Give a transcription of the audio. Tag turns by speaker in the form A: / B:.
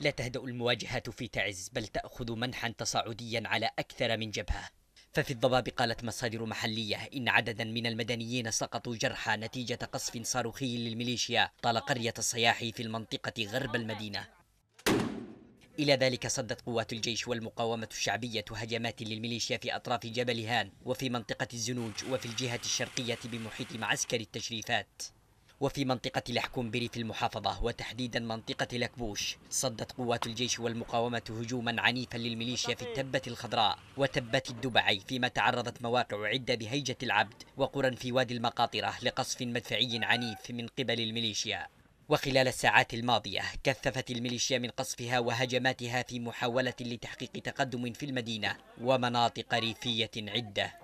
A: لا تهدأ المواجهات في تعز بل تأخذ منحا تصاعديا على أكثر من جبهة ففي الضباب قالت مصادر محلية إن عددا من المدنيين سقطوا جرحى نتيجة قصف صاروخي للميليشيا طال قرية الصياحي في المنطقة غرب المدينة إلى ذلك صدت قوات الجيش والمقاومة الشعبية هجمات للميليشيا في أطراف جبل هان وفي منطقة الزنوج وفي الجهة الشرقية بمحيط معسكر التشريفات وفي منطقة بري بريف المحافظة وتحديدا منطقة لكبوش صدت قوات الجيش والمقاومة هجوما عنيفا للميليشيا في التبة الخضراء وتبة الدبعي فيما تعرضت مواقع عدة بهيجة العبد وقرى في وادي المقاطرة لقصف مدفعي عنيف من قبل الميليشيا وخلال الساعات الماضية كثفت الميليشيا من قصفها وهجماتها في محاولة لتحقيق تقدم في المدينة ومناطق ريفية عدة